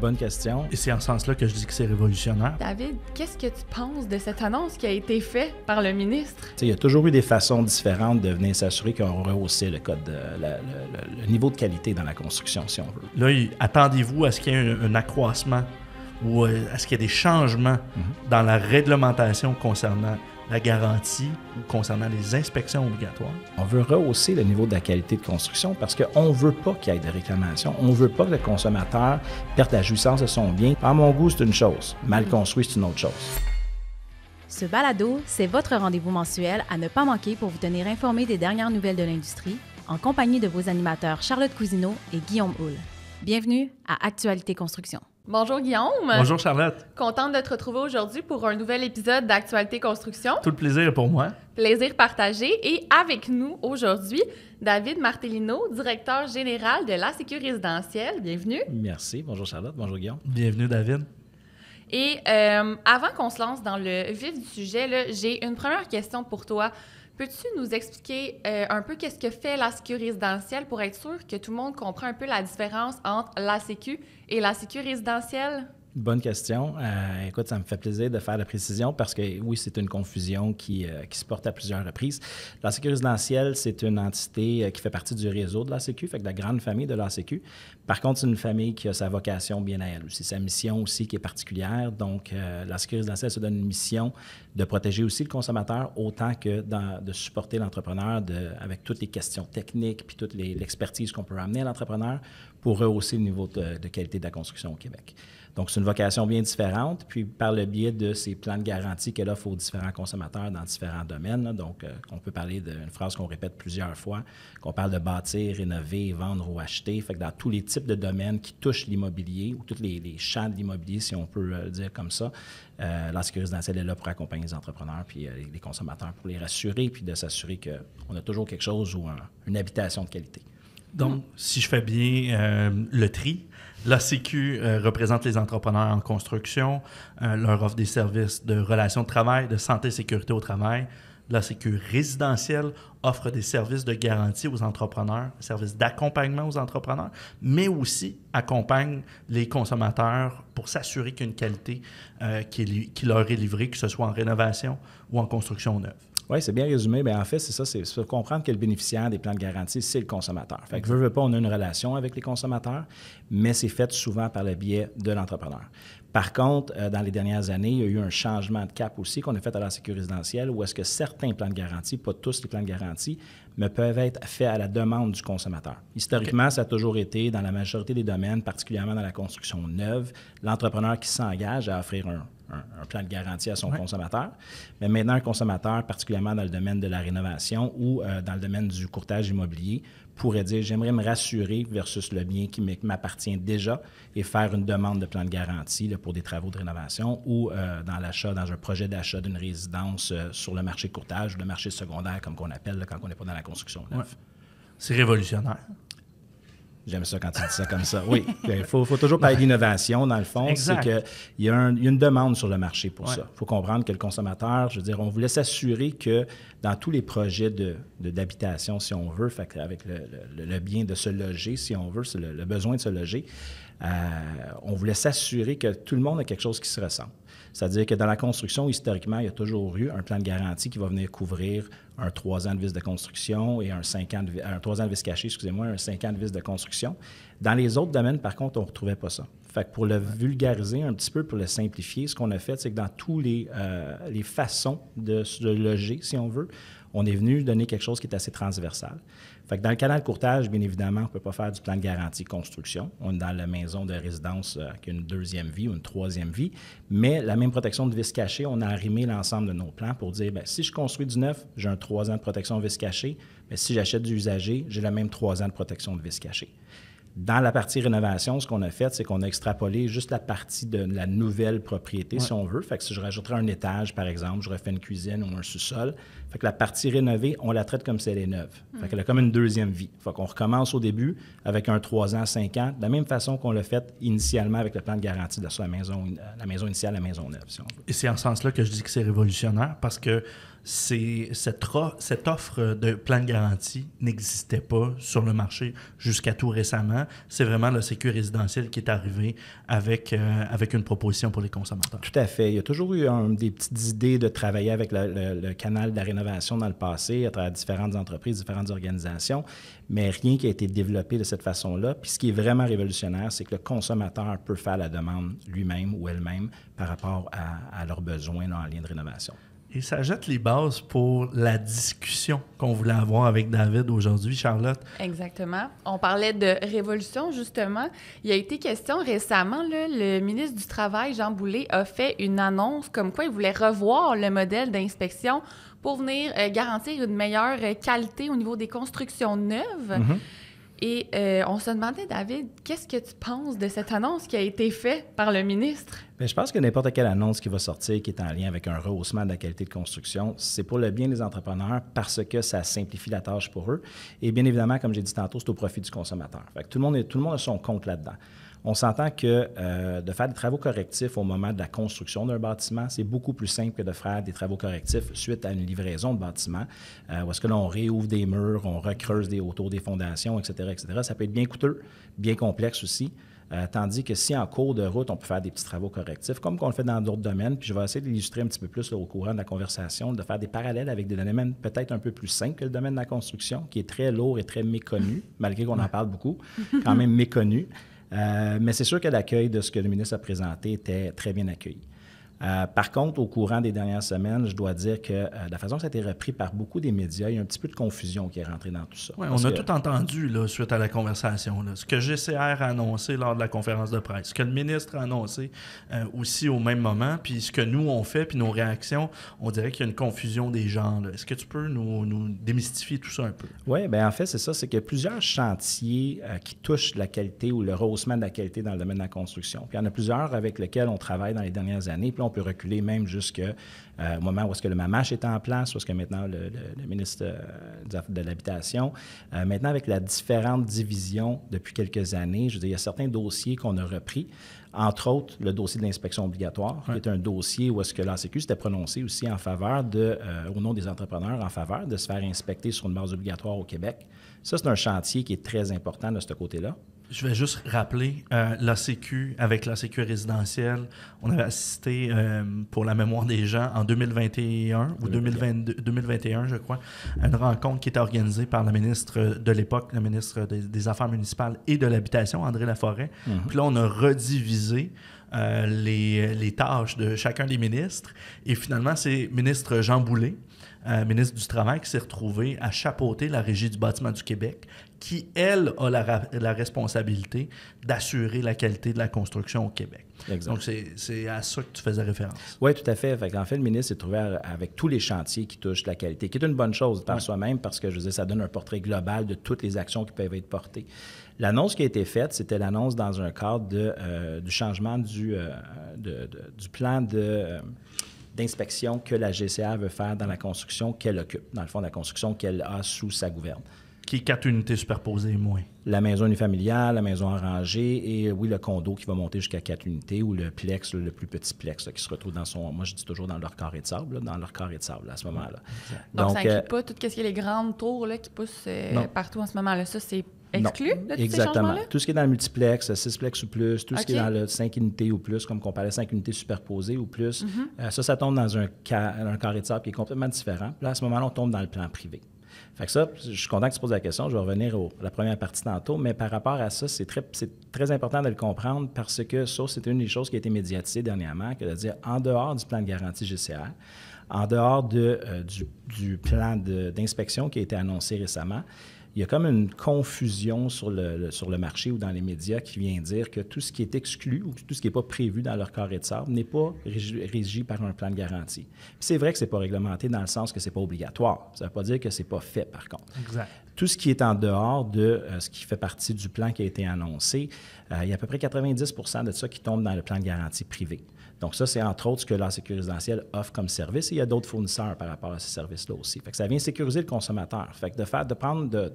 Bonne question. Et c'est en ce sens-là que je dis que c'est révolutionnaire. David, qu'est-ce que tu penses de cette annonce qui a été faite par le ministre? il y a toujours eu des façons différentes de venir s'assurer qu'on rehaussait le, code le, niveau de qualité dans la construction, si on veut. Là, attendez-vous à ce qu'il y ait un, accroissement ou euh, à ce qu'il y ait des changements mhm. dans la réglementation concernant la garantie concernant les inspections obligatoires. On veut rehausser le niveau de la qualité de construction parce qu'on ne veut pas qu'il y ait des réclamations. On ne veut pas que le consommateur perde la jouissance de son bien. À mon goût, c'est une chose. Mal construit, c'est une autre chose. Ce balado, c'est votre rendez-vous mensuel à ne pas manquer pour vous tenir informé des dernières nouvelles de l'industrie en compagnie de vos animateurs Charlotte Cousineau et Guillaume Houle. Bienvenue à Actualité Construction. Bonjour Guillaume. Bonjour Charlotte. Contente de te retrouver aujourd'hui pour un nouvel épisode d'Actualité Construction. Tout le plaisir pour moi. Plaisir partagé. Et avec nous aujourd'hui, David Martellino, directeur général de la Sécurité résidentielle. Bienvenue. Merci. Bonjour Charlotte. Bonjour Guillaume. Bienvenue David. Et euh, avant qu'on se lance dans le vif du sujet, j'ai une première question pour toi. Peux-tu nous expliquer euh, un peu qu'est-ce que fait la Sécu résidentielle pour être sûr que tout le monde comprend un peu la différence entre la Sécu et la Sécu résidentielle? Bonne question. Euh, écoute, ça me fait plaisir de faire la précision parce que oui, c'est une confusion qui, euh, se porte à plusieurs reprises. La Sécurité résidentielle, c'est une entité euh, qui fait partie du réseau de la Sécu, fait de la grande famille de la Sécu. Par contre, c'est une famille qui a sa vocation bien à elle aussi, sa mission aussi qui est particulière. Donc, la Sécu résidentielle se donne une mission de protéger aussi le consommateur autant que de supporter l'entrepreneur avec toutes les questions techniques puis toute l'expertise qu'on peut ramener à l'entrepreneur pour rehausser le niveau de qualité de la construction au Québec. Donc, c'est une vocation bien différente. Puis, par le biais de ces plans de garantie qu'elle offre aux différents consommateurs dans différents domaines, donc, euh, on peut parler d'une phrase qu'on répète plusieurs fois, qu'on parle de bâtir, rénover, vendre ou acheter. Fait que dans tous les types de domaines qui touchent l'immobilier ou tous les, champs de l'immobilier, si on peut euh, le dire comme ça, euh, la sécurité résidentielle est là pour accompagner les entrepreneurs puis les consommateurs pour les rassurer puis de s'assurer qu'on a toujours quelque chose ou une habitation de qualité. Donc, si je fais bien le tri, la Sécu euh, représente les entrepreneurs en construction, euh, leur offre des services de relations de travail, de santé et sécurité au travail. La Sécu résidentielle offre des services de garantie aux entrepreneurs, services d'accompagnement aux entrepreneurs, mais aussi accompagne les consommateurs pour s'assurer qu'une qualité euh, qui leur est livrée, que ce soit en rénovation ou en construction neuve. Oui, c'est bien résumé. Mais ben, en fait, c'est ça, c'est comprendre que le bénéficiaire des plans de garantie, c'est le consommateur. Fait que, veut, veut pas, on a une relation avec les consommateurs, mais c'est fait souvent par le biais de l'entrepreneur. Par contre, euh, dans les dernières années, il y a eu un changement de cap aussi qu'on a fait à la sécurité résidentielle où est-ce que certains plans de garantie, pas tous les plans de garantie, mais peuvent être faits à la demande du consommateur. Historiquement, ça a toujours été dans la majorité des domaines, particulièrement dans la construction neuve, l'entrepreneur qui s'engage à offrir un un, plan de garantie à son consommateur. Mais maintenant, un consommateur, particulièrement dans le domaine de la rénovation ou euh, dans le domaine du courtage immobilier, pourrait dire j'aimerais me rassurer versus le bien qui m'appartient déjà et faire une demande de plan de garantie pour des travaux de rénovation ou euh, dans l'achat, dans un projet d'achat d'une résidence euh, sur le marché courtage, le marché secondaire, comme qu'on appelle quand on n'est pas dans la construction neuve. C'est révolutionnaire. J'aime ça quand tu dis ça comme ça. Oui, il ben, faut, toujours parler d'innovation, dans le fond. C'est qu'il y, a une demande sur le marché pour ça. Il faut comprendre que le consommateur, je veux dire, on voulait s'assurer que dans tous les projets d'habitation, de, si on veut, avec le, bien de se loger, si on veut, le, besoin de se loger, euh, on voulait s'assurer que tout le monde a quelque chose qui se ressemble. C'est-à-dire que dans la construction, historiquement, il y a toujours eu un plan de garantie qui va venir couvrir un 3 ans de vis de construction et un 5 ans de, un ans de vis caché, excusez-moi, un 5 ans de vis de construction. Dans les autres domaines, par contre, on ne retrouvait pas ça. Fait que pour le vulgariser un petit peu, pour le simplifier, ce qu'on a fait, c'est que dans toutes euh, les façons de se loger, si on veut, on est venu donner quelque chose qui est assez transversal dans le canal courtage, bien évidemment, on ne peut pas faire du plan de garantie construction. On est dans la maison de résidence euh, avec une deuxième vie ou une troisième vie. Mais la même protection de vis cachée, on a arrimé l'ensemble de nos plans pour dire ben, si je construis du neuf, j'ai un trois ans de protection de vis cachée. Mais si j'achète du usager, j'ai le même trois ans de protection de vis cachée. Dans la partie rénovation, ce qu'on a fait, c'est qu'on a extrapolé juste la partie de la nouvelle propriété, si on veut. Fait que si je rajouterais un étage, par exemple, je refais une cuisine ou un sous-sol, fait que la partie rénovée, on la traite comme si elle est neuve. Fait qu'elle a comme une deuxième vie. Fait qu'on recommence au début avec un 3 ans, 5 ans, de la même façon qu'on l'a fait initialement avec le plan de garantie de la maison, la maison initiale, la maison neuve, si on Et c'est en ce sens-là que je dis que c'est révolutionnaire parce que cette, offre de plan de garantie n'existait pas sur le marché jusqu'à tout récemment. C'est vraiment le sécu résidentiel qui est arrivé avec, euh, avec une proposition pour les consommateurs. Tout à fait. Il y a toujours eu hein, des petites idées de travailler avec le, canal de la rénovation dans le passé à travers différentes entreprises, différentes organisations, mais rien qui a été développé de cette façon-là. Puis ce qui est vraiment révolutionnaire, c'est que le consommateur peut faire la demande lui-même ou elle-même par rapport à, à leurs besoins en lien de rénovation. Et ça jette les bases pour la discussion qu'on voulait avoir avec David aujourd'hui, Charlotte. Exactement. On parlait de révolution, justement. Il a été question récemment, le ministre du Travail, Jean Boulet, a fait une annonce comme quoi il voulait revoir le modèle d'inspection pour venir euh, garantir une meilleure euh, qualité au niveau des constructions neuves. Mm-hmm. Et euh, on se demandait, David, qu'est-ce que tu penses de cette annonce qui a été faite par le ministre? Ben, je pense que n'importe quelle annonce qui va sortir qui est en lien avec un rehaussement de la qualité de construction, c'est pour le bien des entrepreneurs parce que ça simplifie la tâche pour eux. Et bien évidemment, comme j'ai dit tantôt, c'est au profit du consommateur. Fait que tout, le monde tout le monde a son compte là-dedans. On s'entend que euh, de faire des travaux correctifs au moment de la construction d'un bâtiment, c'est beaucoup plus simple que de faire des travaux correctifs suite à une livraison de bâtiment, euh, ce que l'on réouvre des murs, on recreuse des, autour des fondations, etc., etc. Ça peut être bien coûteux, bien complexe aussi. Euh, tandis que si en cours de route, on peut faire des petits travaux correctifs, comme qu'on le fait dans d'autres domaines, puis je vais essayer d'illustrer un petit peu plus au courant de la conversation, de faire des parallèles avec des domaines peut-être un peu plus simples que le domaine de la construction, qui est très lourd et très méconnu, malgré qu'on en parle beaucoup, quand même méconnu. Euh, mais c'est sûr que l'accueil de ce que le ministre a présenté était très bien accueilli. Euh, par contre, au courant des dernières semaines, je dois dire que euh, de la façon que ça a été repris par beaucoup des médias, il y a un petit peu de confusion qui est rentrée dans tout ça. Oui, on a tout entendu là, suite à la conversation. Ce que GCR a annoncé lors de la conférence de presse, ce que le ministre a annoncé euh, aussi au même moment, puis ce que nous on fait, puis nos réactions, on dirait qu'il y a une confusion des gens. Est-ce que tu peux nous, démystifier tout ça un peu? Oui, bien en fait, c'est ça. C'est qu'il y a plusieurs chantiers qui touchent la qualité ou le rehaussement de la qualité dans le domaine de la construction. Puis il y en a plusieurs avec lesquels on travaille dans les dernières années on peut reculer même jusqu'au euh, moment où est-ce que le MAMACH est en place, où est-ce que maintenant le, ministre euh, de l'Habitation. Euh, maintenant, avec la différente division depuis quelques années, je veux dire, il y a certains dossiers qu'on a repris entre autres le dossier de l'inspection obligatoire, qui est un dossier où est-ce que l'ACQ s'était prononcé aussi en faveur de, au nom des entrepreneurs, en faveur de se faire inspecter sur une base obligatoire au Québec. Ça, c'est un chantier qui est très important de ce côté-là. Je vais juste rappeler euh, la Sécu, avec la Sécu résidentielle, on avait assisté euh, pour la mémoire des gens en 2021 ou 2022, 2021, je crois, à une rencontre qui était organisée par la ministre de l'époque, la ministre des, Affaires municipales et de l'Habitation, André Laforêt. Mhm. Puis là, on a redivisé euh, les, tâches de chacun des ministres. Et finalement, c'est ministre Jean Boulet, ministre du Travail, qui s'est retrouvé à chapeauter la Régie du bâtiment du Québec, qui, elle, a la, responsabilité d'assurer la qualité de la construction au Québec. Donc, c'est à ça que tu faisais référence. Oui, tout à fait. en fait, le ministre s'est trouvé avec tous les chantiers qui touchent la qualité, qui est une bonne chose par soi-même parce que, je veux dire, ça donne un portrait global de toutes les actions qui peuvent être portées. L'annonce qui a été faite, c'était l'annonce dans un cadre euh, du changement du, euh, plan euh, d'inspection que la GCA veut faire dans la construction qu'elle occupe, dans le fond, la construction qu'elle a sous sa gouverne. Qui est quatre unités superposées moins. La maison unifamiliale, la maison arrangée et euh, oui, le condo qui va monter jusqu'à quatre unités ou le plex, le plus petit plex qui se retrouve dans son. Moi, je dis toujours dans leur carré de sable, dans leur carré de sable à ce moment-là. Donc, ça n'inquiète euh, pas tout ce qui est les grandes tours qui poussent euh, partout en ce moment-là. Ça, c'est exclu de Exactement. tout ce qui est dans le multiplex, 6plex ou plus, tout ce qui est dans le cinq unités ou plus, comme qu'on parlait cinq unités superposées ou plus, mhm. ça, ça tombe dans un, un carré de sable qui est complètement différent. là, à ce moment-là, on tombe dans le plan privé. Fait que ça, je suis content que tu poses la question. Je vais revenir à la première partie tantôt. Mais par rapport à ça, c'est très, important de le comprendre parce que ça, c'est une des choses qui a été médiatisée dernièrement, cest à dire en dehors du plan de garantie GCR, en dehors euh, du, plan d'inspection qui a été annoncé récemment, il y a comme une confusion sur le, sur le marché ou dans les médias qui vient dire que tout ce qui est exclu ou tout ce qui n'est pas prévu dans leur carré de sable n'est pas régi, par un plan de garantie. C'est vrai que ce n'est pas réglementé dans le sens que ce n'est pas obligatoire. Ça ne veut pas dire que ce n'est pas fait, par contre. Tout ce qui est en dehors de euh, ce qui fait partie du plan qui a été annoncé, euh, il y a à peu près 90 de ça qui tombe dans le plan de garantie privé. Donc ça, c'est entre autres ce que la sécurité offre comme service. il y a d'autres fournisseurs par rapport à ces services-là aussi. Fait que ça vient sécuriser le consommateur. Fait que de, de, prendre, de,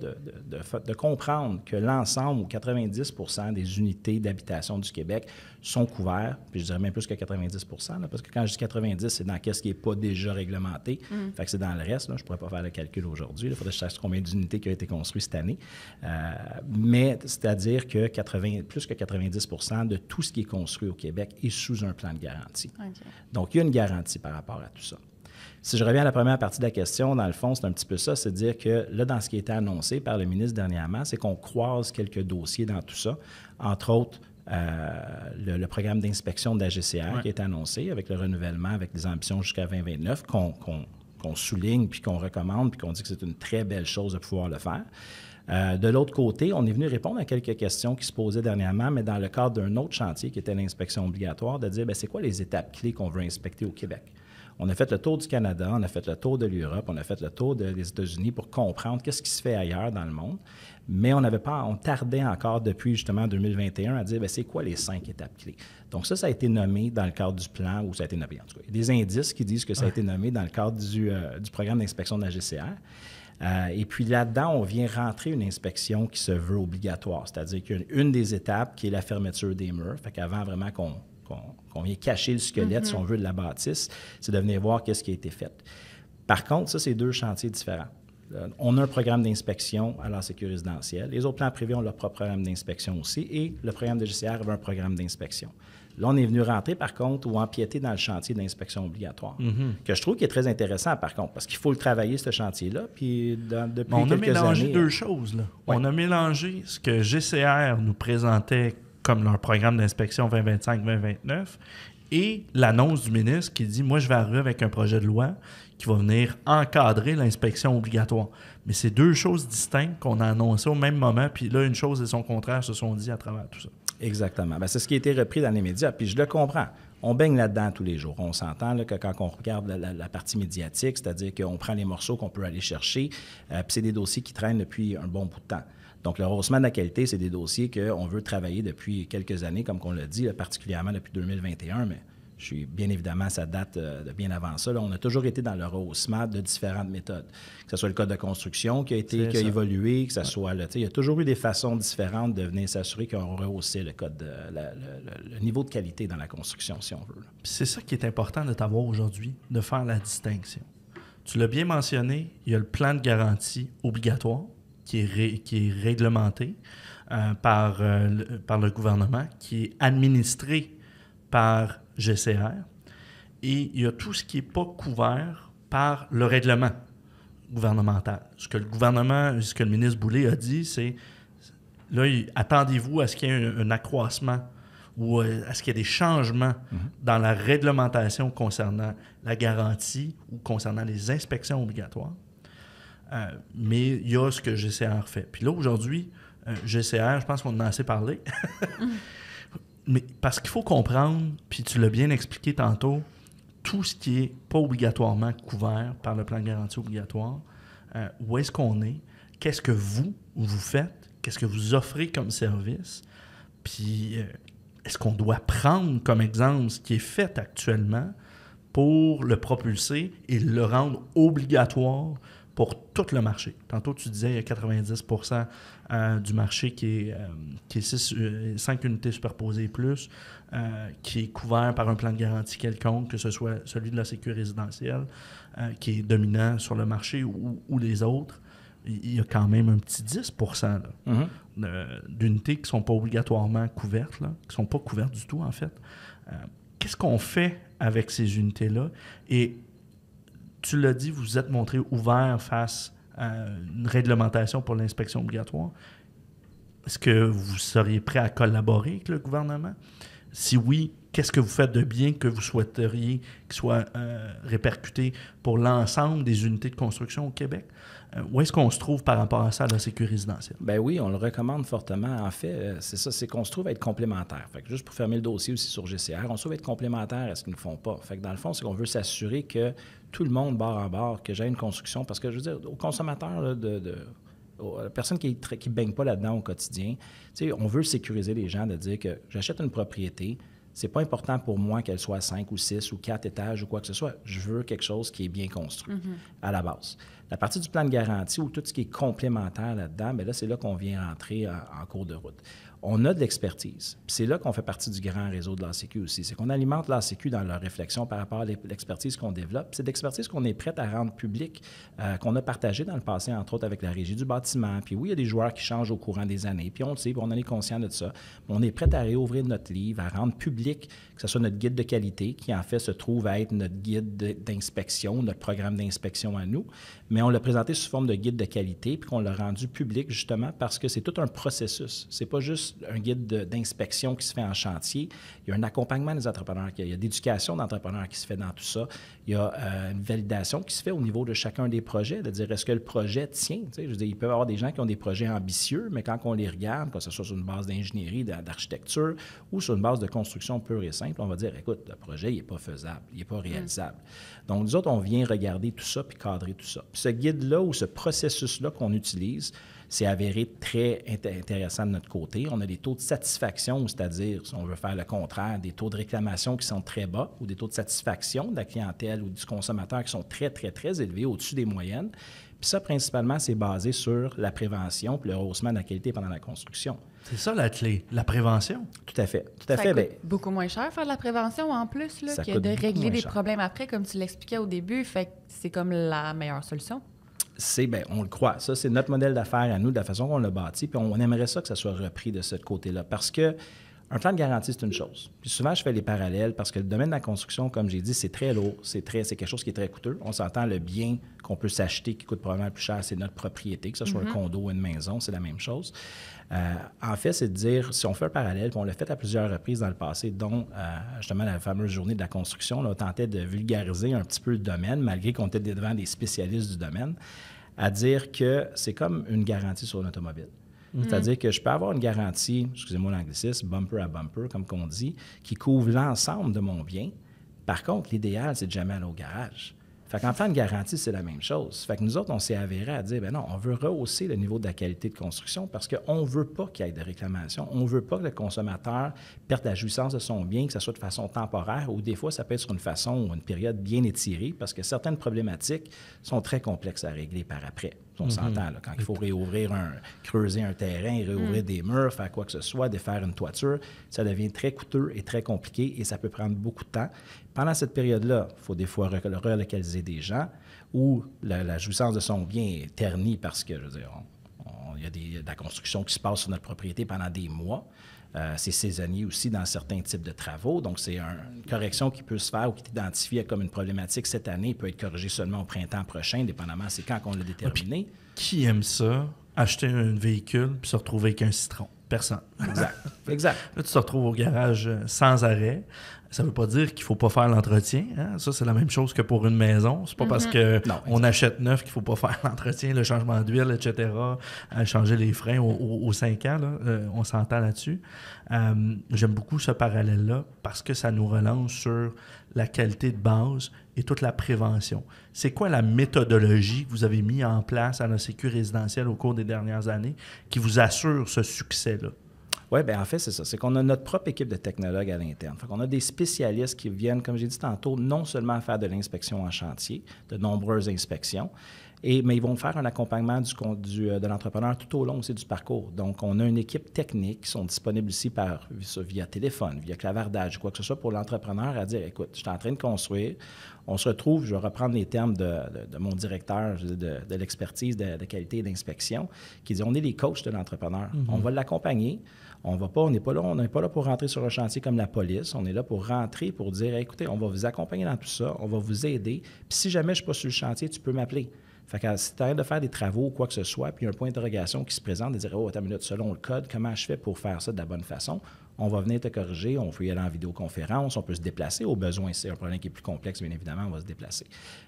de comprendre que l'ensemble ou 90 des unités d'habitation du Québec sont couverts, puis je dirais même plus que 90 parce que quand je dis 90, c'est dans qu'est-ce qui n'est pas déjà réglementé. Mm. Fait que c'est dans le reste. je ne pourrais pas faire le calcul aujourd'hui. Il faudrait que je sache combien d'unités qui ont été construites cette année. Euh, mais c'est-à-dire que 80, plus que 90 de tout ce qui est construit au Québec est sous un plan de garantie. Donc, il y a une garantie par rapport à tout ça. Si je reviens à la première partie de la question, dans le fond, c'est un petit peu ça, c'est dire que là, dans ce qui a été annoncé par le ministre dernièrement, c'est qu'on croise quelques dossiers dans tout ça, entre autres euh, le, programme d'inspection de la GCR qui est annoncé avec le renouvellement, avec des ambitions jusqu'à 2029 qu'on souligne, puis qu'on recommande, puis qu'on dit que c'est une très belle chose de pouvoir le faire. Euh, de l'autre côté, on est venu répondre à quelques questions qui se posaient dernièrement, mais dans le cadre d'un autre chantier qui était l'inspection obligatoire, de dire ben, c'est quoi les étapes clés qu'on veut inspecter au Québec. On a fait le tour du Canada, on a fait le tour de l'Europe, on a fait le tour des États-Unis pour comprendre qu'est-ce qui se fait ailleurs dans le monde mais on n'avait pas, on tardait encore depuis justement 2021 à dire, ben, c'est quoi les cinq étapes clés. Donc ça, ça a été nommé dans le cadre du plan, ou ça a été nommé en tout cas. Il y a des indices qui disent que ça a été nommé dans le cadre du, euh, programme d'inspection de la GCR. Euh, et puis là-dedans, on vient rentrer une inspection qui se veut obligatoire, c'est-à-dire qu'une des étapes qui est la fermeture des murs. Fait qu'avant vraiment qu'on vienne cacher le squelette, si mm-hmm. on veut, de la bâtisse, c'est de venir voir qu'est-ce qui a été fait. Par contre, ça, c'est deux chantiers différents. Euh, on a un programme d'inspection à la sécurité résidentielle. Les autres plans privés ont leur propre programme d'inspection aussi et le programme de GCR avait un programme d'inspection. Là, on est venu rentrer, par contre, ou empiéter dans le chantier d'inspection obligatoire, mhm. que je trouve qui est très intéressant, par contre, parce qu'il faut le travailler, ce chantier-là. Puis, on a mélangé euh, deux choses. On a mélangé ce que GCR nous présentait comme leur programme d'inspection 2025-2029 et l'annonce du ministre qui dit Moi, je vais arriver avec un projet de loi qui va venir encadrer l'inspection obligatoire. Mais c'est deux choses distinctes qu'on a annoncées au même moment, puis là, une chose et son contraire se sont dit à travers tout ça. Exactement. Ben, c'est ce qui a été repris dans les médias, puis je le comprends. On baigne là-dedans tous les jours. On s'entend que quand on regarde la, partie médiatique, c'est-à-dire qu'on prend les morceaux qu'on peut aller chercher, euh, puis c'est des dossiers qui traînent depuis un bon bout de temps. Donc, le haussement de la qualité, c'est des dossiers qu'on veut travailler depuis quelques années, comme on l'a dit, particulièrement depuis 2021, mais bien évidemment, ça date euh, de bien avant ça. on a toujours été dans le rehaussement de différentes méthodes. Que ce soit le code de construction qui a, été, qui a évolué, que ce soit le. Il y a toujours eu des façons différentes de venir s'assurer qu'on rehaussait le code, le, niveau de qualité dans la construction, si on veut. C'est ça qui est important de t'avoir aujourd'hui, de faire la distinction. Tu l'as bien mentionné, il y a le plan de garantie obligatoire qui est, qui est réglementé euh, par, euh, par le gouvernement, qui est administré par GCR. Et il y a tout ce qui n'est pas couvert par le règlement gouvernemental. Ce que le gouvernement, ce que le ministre Boulay a dit, c'est là, attendez-vous à ce qu'il y ait un, accroissement ou euh, à ce qu'il y ait des changements mm-hmm. dans la réglementation concernant la garantie ou concernant les inspections obligatoires. Euh, mais il y a ce que GCR fait. Puis là, aujourd'hui, euh, GCR, je pense qu'on en a assez parlé. mais parce qu'il faut comprendre, puis tu l'as bien expliqué tantôt, tout ce qui est pas obligatoirement couvert par le plan de garantie obligatoire, euh, où est-ce qu'on est, qu'est-ce que vous, vous faites, qu'est-ce que vous offrez comme service, puis euh, est-ce qu'on doit prendre comme exemple ce qui est fait actuellement pour le propulser et le rendre obligatoire pour tout le marché. Tantôt, tu disais, qu'il y a 90 euh, du marché qui est, euh, qui est euh, cinq unités superposées plus, qui est couvert par un plan de garantie quelconque, que ce soit celui de la sécurité résidentielle, qui est dominant sur le marché ou, les autres. Il y a quand même un petit 10 mm-hmm. d'unités qui ne sont pas obligatoirement couvertes, qui ne sont pas couvertes du tout, en fait. Qu'est-ce qu'on fait avec ces unités-là? Et tu l'as dit, vous vous êtes montré ouvert face à une réglementation pour l'inspection obligatoire. Est-ce que vous seriez prêt à collaborer avec le gouvernement? Si oui, qu'est-ce que vous faites de bien que vous souhaiteriez qu'il soit euh, répercuté pour l'ensemble des unités de construction au Québec? Euh, où est-ce qu'on se trouve par rapport à ça à la sécurité résidentielle? Ben oui, on le recommande fortement. En fait, euh, c'est ça, c'est qu'on se trouve à être complémentaire. Fait juste pour fermer le dossier aussi sur GCR, on se trouve à être complémentaire à ce qu'ils ne font pas. Fait dans le fond, c'est qu'on veut s'assurer que tout le monde barre en barre que j'ai une construction. Parce que je veux dire, aux consommateurs, de, aux personnes qui ne baignent pas là-dedans au quotidien, on veut sécuriser les gens de dire que j'achète une propriété, c'est pas important pour moi qu'elle soit cinq 5 ou 6 ou 4 étages ou quoi que ce soit. Je veux quelque chose qui est bien construit mm-hmm. à la base. La partie du plan de garantie ou tout ce qui est complémentaire là-dedans, mais ben là, c'est là qu'on vient rentrer euh, en, cours de route. On a de l'expertise. C'est là qu'on fait partie du grand réseau de l'ACQ aussi. C'est qu'on alimente la l'ACQ dans leur réflexion par rapport à l'expertise qu'on développe. C'est l'expertise qu'on est prête à rendre publique, euh, qu'on a partagée dans le passé, entre autres avec la régie du bâtiment. Puis oui, il y a des joueurs qui changent au courant des années. Puis on le sait, on en est conscient de ça. on est prête à réouvrir notre livre, à rendre public que ce soit notre guide de qualité, qui en fait se trouve à être notre guide d'inspection, notre programme d'inspection à nous mais on l'a présenté sous forme de guide de qualité, puis qu'on l'a rendu public justement parce que c'est tout un processus. C'est pas juste un guide d'inspection qui se fait en chantier. Il y a un accompagnement des entrepreneurs, il y a, d'éducation d'entrepreneurs qui se fait dans tout ça. Il y a euh, une validation qui se fait au niveau de chacun des projets, de dire est-ce que le projet tient. Tu sais, je veux il peut y avoir des gens qui ont des projets ambitieux, mais quand on les regarde, que ce soit sur une base d'ingénierie, d'architecture ou sur une base de construction pure et simple, on va dire écoute, le projet, il n'est pas faisable, il n'est pas réalisable. Mmh. Donc, nous autres, on vient regarder tout ça puis cadrer tout ça ce guide-là ou ce processus-là qu'on utilise, c'est avéré très intéressant de notre côté. On a des taux de satisfaction, c'est-à-dire, si on veut faire le contraire, des taux de réclamation qui sont très bas ou des taux de satisfaction de la clientèle ou du consommateur qui sont très, très, très élevés, au-dessus des moyennes. Puis ça, principalement, c'est basé sur la prévention puis le haussement de la qualité pendant la construction. C'est ça la clé, la prévention. Tout à fait. Tout à fait. Ben, beaucoup moins cher faire de la prévention en plus là, que de régler des problèmes après, comme tu l'expliquais au début. Fait que c'est comme la meilleure solution. C'est, bien, on le croit. Ça, c'est notre modèle d'affaires à nous, de la façon qu'on l'a bâti. Puis on aimerait ça que ça soit repris de ce côté-là. Parce que un plan de garantie, c'est une chose. Puis souvent, je fais les parallèles parce que le domaine de la construction, comme j'ai dit, c'est très lourd, c'est très, c'est quelque chose qui est très coûteux. On s'entend le bien qu'on peut s'acheter qui coûte probablement plus cher, c'est notre propriété, que ce soit un mhm. condo ou une maison, c'est la même chose. Euh, en fait, c'est de dire, si on fait un parallèle, puis on l'a fait à plusieurs reprises dans le passé, dont euh, justement la fameuse journée de la construction, là, on tentait de vulgariser un petit peu le domaine, malgré qu'on était devant des spécialistes du domaine, à dire que c'est comme une garantie sur une automobile. Mm. C'est-à-dire que je peux avoir une garantie, excusez-moi l'anglicisme, bumper à bumper, comme qu'on dit, qui couvre l'ensemble de mon bien. Par contre, l'idéal, c'est de jamais aller au garage. Fait qu'en de garantie, c'est la même chose. Fait que nous autres, on s'est avéré à dire, ben non, on veut rehausser le niveau de la qualité de construction parce qu'on ne veut pas qu'il y ait de réclamations, On ne veut pas que le consommateur perde la jouissance de son bien, que ce soit de façon temporaire ou des fois, ça peut être sur une façon ou une période bien étirée parce que certaines problématiques sont très complexes à régler par après on mm-hmm. Quand il faut réouvrir un, creuser un terrain, réouvrir mm. des murs, faire quoi que ce soit, faire une toiture, ça devient très coûteux et très compliqué et ça peut prendre beaucoup de temps. Pendant cette période-là, il faut des fois relocaliser des gens ou la, jouissance de son bien est ternie parce que, il y a de la construction qui se passe sur notre propriété pendant des mois. Euh, c'est saisonnier aussi dans certains types de travaux. Donc, c'est une correction qui peut se faire ou qui est identifiée comme une problématique cette année peut être corrigée seulement au printemps prochain, dépendamment c'est quand qu'on l'a ah, déterminé. qui aime ça, acheter un véhicule puis se retrouver avec un citron? personne. Exact. exact. Là, tu te retrouves au garage euh, sans arrêt. Ça ne veut pas dire qu'il ne faut pas faire l'entretien. Hein? Ça, c'est la même chose que pour une maison. C'est pas parce mhm. que parce qu'on achète neuf qu'il ne faut pas faire l'entretien, le changement d'huile, etc., changer les freins aux, au, 5 ans. Euh, on s'entend là-dessus. Euh, j'aime beaucoup ce parallèle-là parce que ça nous relance sur la qualité de base et toute la prévention. C'est quoi la méthodologie que vous avez mis en place à la sécurité résidentielle au cours des dernières années qui vous assure ce succès-là? Oui, bien en fait, c'est ça. C'est qu'on a notre propre équipe de technologues à l'interne. Fait qu'on a des spécialistes qui viennent, comme j'ai dit tantôt, non seulement faire de l'inspection en chantier, de nombreuses inspections, mais ils vont faire un accompagnement du, euh, de l'entrepreneur tout au long aussi du parcours. Donc, on a une équipe technique qui sont disponibles ici par, via téléphone, via clavardage, quoi que ce soit pour l'entrepreneur à dire, écoute, je suis en train de construire, on se retrouve, je vais reprendre les termes de, mon directeur de, l'expertise de, qualité d'inspection, qui dit, on est les coachs de l'entrepreneur. Mm-hmm. On va l'accompagner. On va pas, on n'est pas là, on n'est pas là pour rentrer sur un chantier comme la police. On est là pour rentrer, pour dire, écoutez, on va vous accompagner dans tout ça, on va vous aider. Puis si jamais je ne suis pas sur le chantier, tu peux m'appeler. Fait que si tu de faire des travaux ou quoi que ce soit, puis un point d'interrogation qui se présente, de dire Oh, attends une minute, selon le code, comment je fais pour faire ça de la bonne façon On va venir te corriger, on peut y aller en vidéoconférence, on peut se déplacer au besoin. C'est un problème qui est plus complexe, bien évidemment, on va se déplacer.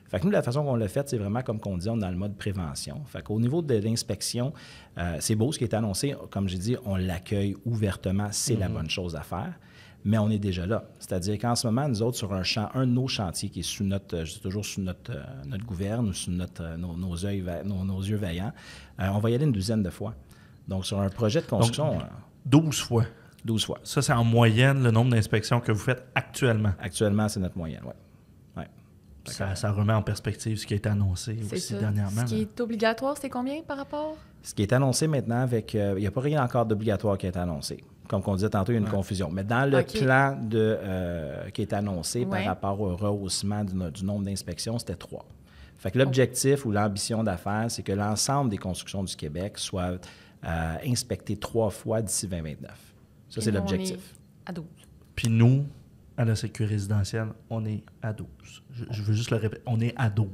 Fait que nous, la façon qu'on l'a fait, c'est vraiment comme qu'on dit, on est dans le mode prévention. Fait qu'au niveau de l'inspection, euh, c'est beau ce qui est annoncé. Comme j'ai dit, on l'accueille ouvertement, c'est la mm-hmm. bonne chose à faire mais on est déjà là. C'est-à-dire qu'en ce moment, nous autres, sur un, champ, un de nos chantiers qui est sous notre, euh, toujours sous notre, euh, notre gouverne sous notre, euh, nos, yeux, nos, yeux veillants, on va y aller une douzaine de fois. Donc, sur un projet de construction. 12 fois. 12 fois. Ça, c'est en moyenne le nombre d'inspections que vous faites actuellement. Actuellement, c'est notre moyenne, oui. Ça, remet en perspective ce qui a été annoncé aussi dernièrement. Ce qui est obligatoire, c'est combien par rapport? Ce qui est annoncé maintenant avec. Il n'y a pas rien encore d'obligatoire qui a été annoncé comme on disait tantôt, il y a une confusion. Mais dans le plan de, euh, qui est annoncé par rapport au rehaussement du, nombre d'inspections, c'était trois. Fait que l'objectif ou l'ambition d'affaires, c'est que l'ensemble des constructions du Québec soient euh, inspectées trois fois d'ici 2029. Ça, c'est l'objectif. À 12. Puis nous, à la sécurité résidentielle, on est à 12. Je, je, veux juste le répéter, on est à 12.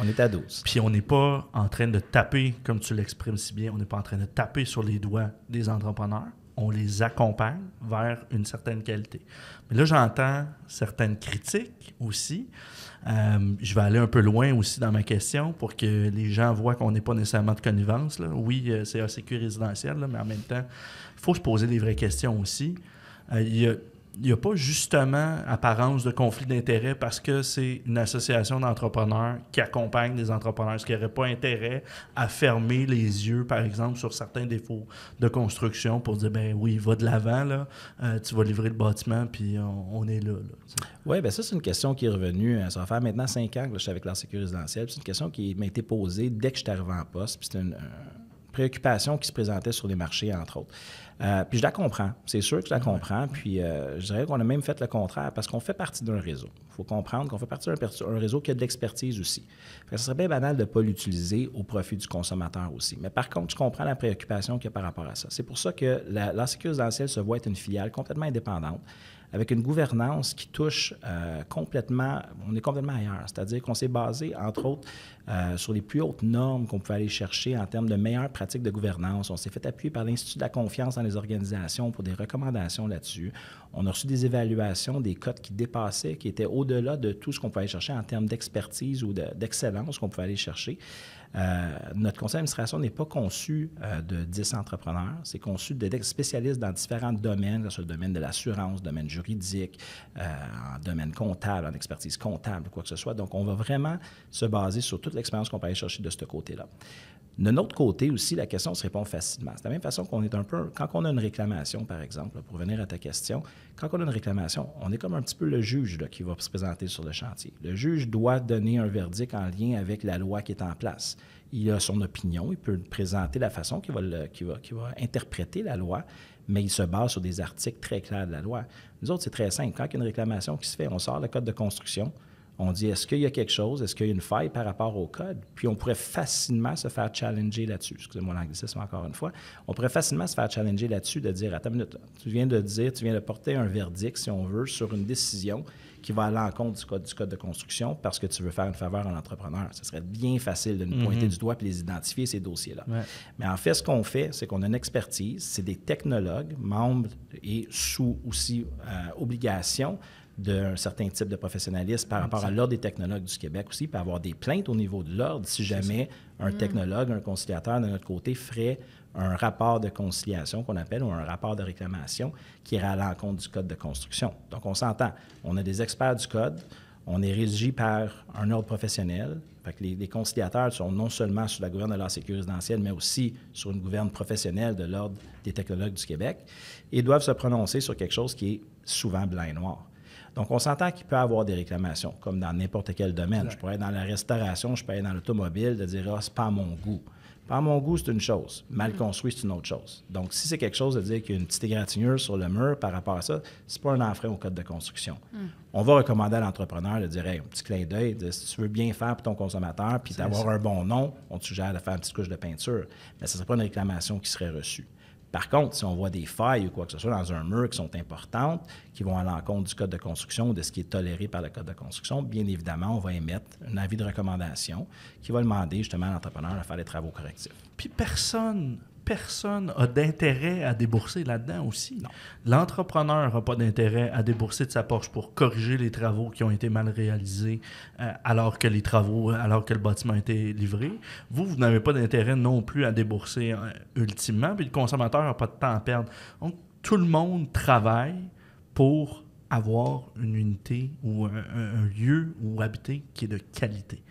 On est à 12. Puis on n'est pas en train de taper, comme tu l'exprimes si bien, on n'est pas en train de taper sur les doigts des entrepreneurs on les accompagne vers une certaine qualité. Mais là, j'entends certaines critiques aussi. Euh, je vais aller un peu loin aussi dans ma question pour que les gens voient qu'on n'est pas nécessairement de connivence. Oui, euh, c'est un résidentiel, là, mais en même temps, il faut se poser des vraies questions aussi. Euh, il y a, il n'y a pas justement apparence de conflit d'intérêt parce que c'est une association d'entrepreneurs qui accompagne des entrepreneurs, est ce qui aurait pas intérêt à fermer les yeux, par exemple, sur certains défauts de construction pour dire, ben oui, va de l'avant, là, euh, tu vas livrer le bâtiment, puis on, est là. oui, bien ça, c'est une question qui est revenue. à hein, va faire maintenant cinq ans que je suis avec la sécurité résidentielle. C'est une question qui m'a été posée dès que je suis arrivé en poste préoccupation qui se présentaient sur les marchés, entre autres. Euh, puis je la comprends, c'est sûr que je la comprends. Puis euh, je dirais qu'on a même fait le contraire parce qu'on fait partie d'un réseau. Il faut comprendre qu'on fait partie d'un réseau qui a de l'expertise aussi. Ce serait bien banal de ne pas l'utiliser au profit du consommateur aussi. Mais par contre, je comprends la préoccupation qu'il y a par rapport à ça. C'est pour ça que la, la Sécurité se voit être une filiale complètement indépendante avec une gouvernance qui touche euh, complètement, on est complètement ailleurs. C'est-à-dire qu'on s'est basé, entre autres, euh, sur les plus hautes normes qu'on pouvait aller chercher en termes de meilleures pratiques de gouvernance. On s'est fait appuyer par l'Institut de la confiance dans les organisations pour des recommandations là-dessus. On a reçu des évaluations, des codes qui dépassaient, qui étaient au-delà de tout ce qu'on pouvait aller chercher en termes d'expertise ou d'excellence qu'on pouvait aller chercher. Euh, notre conseil d'administration n'est pas conçu euh, de 10 entrepreneurs, c'est conçu de spécialistes dans différents domaines, que ce soit le domaine de l'assurance, domaine juridique, euh, domaine comptable, en expertise comptable, quoi que ce soit. Donc, on va vraiment se baser sur toute l'expérience qu'on peut aller chercher de ce côté-là. De notre côté aussi, la question se répond facilement. C'est de la même façon qu'on est un peu, quand on a une réclamation, par exemple, pour venir à ta question, quand on a une réclamation, on est comme un petit peu le juge qui va se présenter sur le chantier. Le juge doit donner un verdict en lien avec la loi qui est en place il a son opinion, il peut présenter la façon qu'il va, va, va interpréter la loi, mais il se base sur des articles très clairs de la loi. Nous autres, c'est très simple. Quand il y a une réclamation qui se fait, on sort le code de construction, on dit est-ce qu'il y a quelque chose, est-ce qu'il y a une faille par rapport au code, puis on pourrait facilement se faire challenger là-dessus. Excusez-moi l'anglicisme encore une fois. On pourrait facilement se faire challenger là-dessus de dire attends une minute, tu viens de dire, tu viens de porter un verdict, si on veut, sur une décision qui va à l'encontre du code, du code de construction parce que tu veux faire une faveur à l'entrepreneur. Ce serait bien facile de nous pointer mhm. du doigt et les identifier, ces dossiers-là. Mais en fait, ce qu'on fait, c'est qu'on a une expertise, c'est des technologues, membres et sous aussi euh, obligation d'un certain type de professionnalisme par rapport à l'Ordre des technologues du Québec aussi, puis avoir des plaintes au niveau de l'Ordre si jamais un mhm. technologue, un conciliateur de notre côté ferait un rapport de conciliation qu'on appelle ou un rapport de réclamation qui ira à l'encontre du code de construction. Donc, on s'entend. On a des experts du code. On est régi par un ordre professionnel. Fait que les, conciliateurs sont non seulement sur la gouverne de la sécurité résidentielle, mais aussi sur une gouverne professionnelle de l'ordre des technologues du Québec et doivent se prononcer sur quelque chose qui est souvent blanc et noir. Donc, on s'entend qu'il peut y avoir des réclamations, comme dans n'importe quel domaine. Je pourrais être dans la restauration, je pourrais être dans l'automobile, de dire Ah, c'est pas mon goût. Par mon goût, c'est une chose. Mal mm. construit, c'est une autre chose. Donc, si c'est quelque chose de dire qu'il y a une petite égratignure sur le mur par rapport à ça, c'est pas un enfrein au code de construction. Mm. On va recommander à l'entrepreneur de dire un petit clin d'œil, si tu veux bien faire pour ton consommateur puis d'avoir un bon nom, on te suggère de faire une petite couche de peinture. Mais ce ne serait pas une réclamation qui serait reçue. Par contre, si on voit des failles ou quoi que ce soit dans un mur qui sont importantes, qui vont à l'encontre du code de construction ou de ce qui est toléré par le code de construction, bien évidemment, on va émettre un avis de recommandation qui va demander justement à l'entrepreneur de faire les travaux correctifs. Puis personne personne a d'intérêt à débourser là-dedans aussi. L'entrepreneur n'a pas d'intérêt à débourser de sa poche pour corriger les travaux qui ont été mal réalisés euh, alors que les travaux, euh, alors que le bâtiment a été livré. Vous, vous n'avez pas d'intérêt non plus à débourser euh, ultimement, puis le consommateur n'a pas de temps à perdre. Donc, tout le monde travaille pour avoir une unité ou un, lieu où habiter qui est de qualité.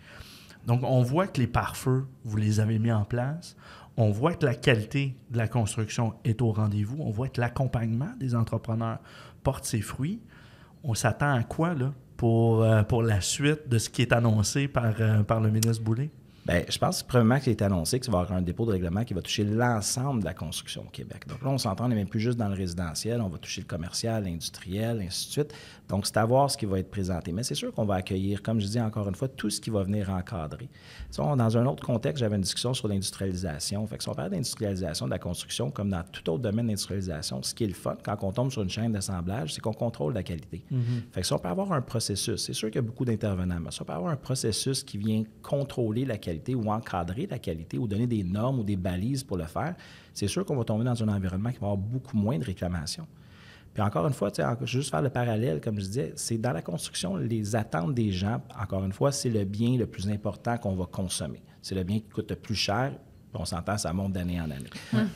Donc, on voit que les pare-feux, vous les avez mis en place on voit que la qualité de la construction est au rendez-vous, on voit que l'accompagnement des entrepreneurs porte ses fruits. On s'attend à quoi là, pour, euh, pour la suite de ce qui est annoncé par, euh, par le ministre Boulay? Ben, je pense premièrement qu'il est annoncé qu'il va y avoir un dépôt de règlement qui va toucher l'ensemble de la construction au Québec. Donc là, on s'entend, on n'est même plus juste dans le résidentiel, on va toucher le commercial, l'industriel, ainsi de suite. Donc, c'est à voir ce qui va être présenté. Mais c'est sûr qu'on va accueillir, comme je dis encore une fois, tout ce qui va venir encadrer. dans un autre contexte, j'avais une discussion sur l'industrialisation. Fait que si on parle d'industrialisation de la construction, comme dans tout autre domaine d'industrialisation, ce qui est le fun quand on tombe sur une chaîne d'assemblage, c'est qu'on contrôle la qualité. Mm-hmm. Fait que si on peut avoir un processus, c'est sûr qu'il y a beaucoup d'intervenants, mais si on peut avoir un processus qui vient contrôler la qualité, ou encadrer la qualité ou donner des normes ou des balises pour le faire, c'est sûr qu'on va tomber dans un environnement qui va avoir beaucoup moins de réclamations. Puis encore une fois, tu sais, juste faire le parallèle, comme je disais, c'est dans la construction, les attentes des gens, encore une fois, c'est le bien le plus important qu'on va consommer. C'est le bien qui coûte le plus cher. On s'entend, ça monte d'année en année.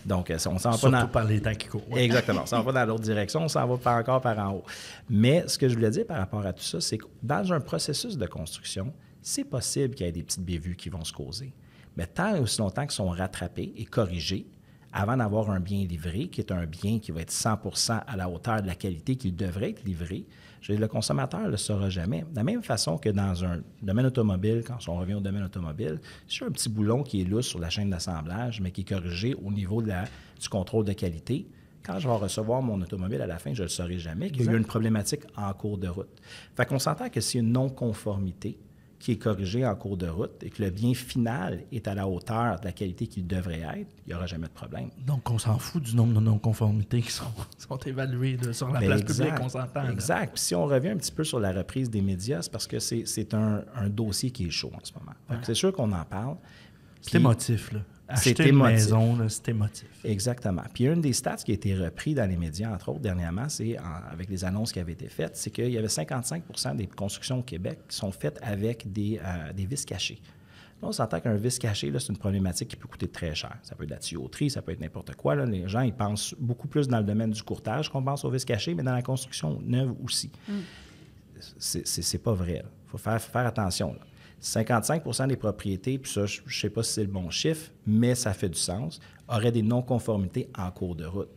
Donc, euh, on s'en va pas dans... par les temps qui courent. Exactement. On s'en va dans l'autre direction, on s'en va pas encore par en haut. Mais ce que je voulais dire par rapport à tout ça, c'est que dans un processus de construction, c'est possible qu'il y ait des petites bévues qui vont se causer. Mais tant et aussi longtemps qu'ils sont rattrapés et corrigés, avant d'avoir un bien livré, qui est un bien qui va être 100 à la hauteur de la qualité qu'il devrait être livré, le consommateur ne le saura jamais. De la même façon que dans un domaine automobile, quand on revient au domaine automobile, si j'ai un petit boulon qui est lousse sur la chaîne d'assemblage, mais qui est corrigé au niveau de la, du contrôle de qualité, quand je vais recevoir mon automobile à la fin, je ne le saurai jamais qu'il y a eu une problématique en cours de route. Fait qu'on s'entend que s'il une non-conformité, qui est corrigé en cours de route et que le bien final est à la hauteur de la qualité qu'il devrait être, il n'y aura jamais de problème. Donc, on s'en fout du nombre de non-conformités qui sont, évaluées sur la ben place publique, on s'entend. Exact. si on revient un petit peu sur la reprise des médias, c'est parce que c'est un, dossier qui est chaud en ce moment. C'est sûr qu'on en parle. C'est motifs là. Acheter une maison, c'est émotif. Exactement. Puis une des stats qui a été reprise dans les médias, entre autres, dernièrement, c'est avec les annonces qui avaient été faites, c'est qu'il y avait 55 des constructions au Québec qui sont faites avec des, euh, des vis cachées. Là, on s'entend qu'un vis caché, c'est une problématique qui peut coûter très cher. Ça peut être de la tuyauterie, ça peut être n'importe quoi. Les gens, ils pensent beaucoup plus dans le domaine du courtage qu'on pense au vis caché, mais dans la construction neuve aussi. Mm. C'est pas vrai. Il faut faire, faire attention. Là. 55 des propriétés, puis ça, je ne sais pas si c'est le bon chiffre, mais ça fait du sens, auraient des non-conformités en cours de route.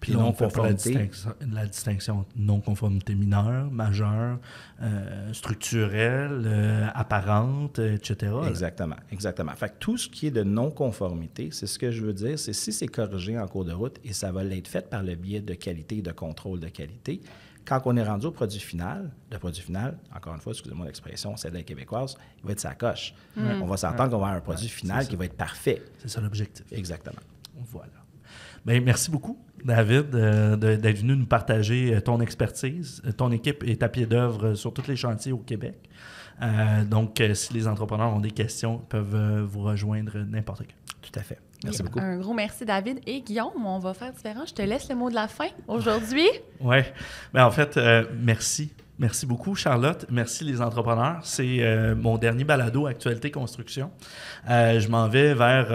Puis non-conformité. La, distinction, la distinction non-conformité mineure, majeure, euh, structurelle, euh, apparente, euh, etc. Exactement, exactement. Fait tout ce qui est de non-conformité, c'est ce que je veux dire, c'est si c'est corrigé en cours de route et ça va l'être fait par le biais de qualité de contrôle de qualité, quand on est rendu au produit final, le produit final, encore une fois, excusez-moi l'expression, c'est la québécoise, il va être sa coche. Mm. On va s'entendre qu'on va avoir un produit final qui va être parfait. C'est ça l'objectif. Exactement. Voilà. Bien, merci beaucoup, David, euh, d'être venu nous partager euh, ton expertise. Euh, ton équipe est à pied d'œuvre sur tous les chantiers au Québec. donc, si les entrepreneurs ont des questions, peuvent vous rejoindre n'importe quand. Tout à fait. Merci beaucoup. Un gros merci, David. Et Guillaume, on va faire différent. Je te laisse le mot de la fin aujourd'hui. oui. Mais ben, en fait, euh, merci. Merci beaucoup, Charlotte. Merci, les entrepreneurs. C'est euh, mon dernier balado Actualité Construction. Euh, je m'en vais vers,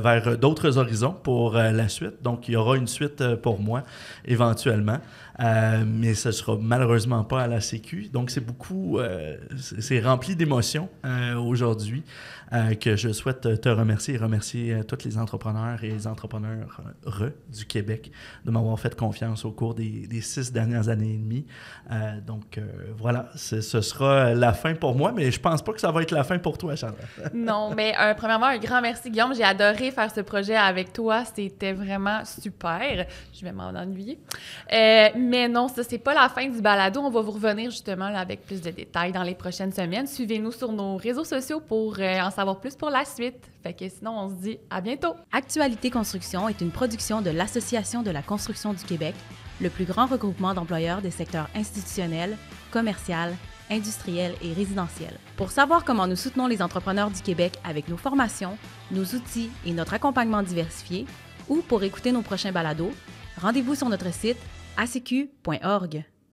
vers d'autres horizons pour la suite. Donc, il y aura une suite pour moi éventuellement. Euh, mais ce sera malheureusement pas à la Sécu. Donc, c'est beaucoup, euh, c'est rempli d'émotions euh, aujourd'hui que je souhaite te remercier et remercier toutes les entrepreneurs et les entrepreneurs du Québec de m'avoir fait confiance au cours des, six dernières années et demie. donc, voilà, ce sera la fin pour moi, mais je pense pas que ça va être la fin pour toi, Chandra. non, mais premièrement, un grand merci, Guillaume. J'ai adoré faire ce projet avec toi. C'était vraiment super. Je vais m'en ennuyer. Mais non, ça, c'est pas la fin du balado. On va vous revenir justement avec plus de détails dans les prochaines semaines. Suivez-nous sur nos réseaux sociaux pour euh, en savoir plus pour la suite. Fait que sinon, on se dit à bientôt. Actualité Construction est une production de l'Association de la construction du Québec, le plus grand regroupement d'employeurs des secteurs institutionnels, commercial, industriel et résidentiel. Pour savoir comment nous soutenons les entrepreneurs du Québec avec nos formations, nos outils et notre accompagnement diversifié, ou pour écouter nos prochains balados, rendez-vous sur notre site acq.org.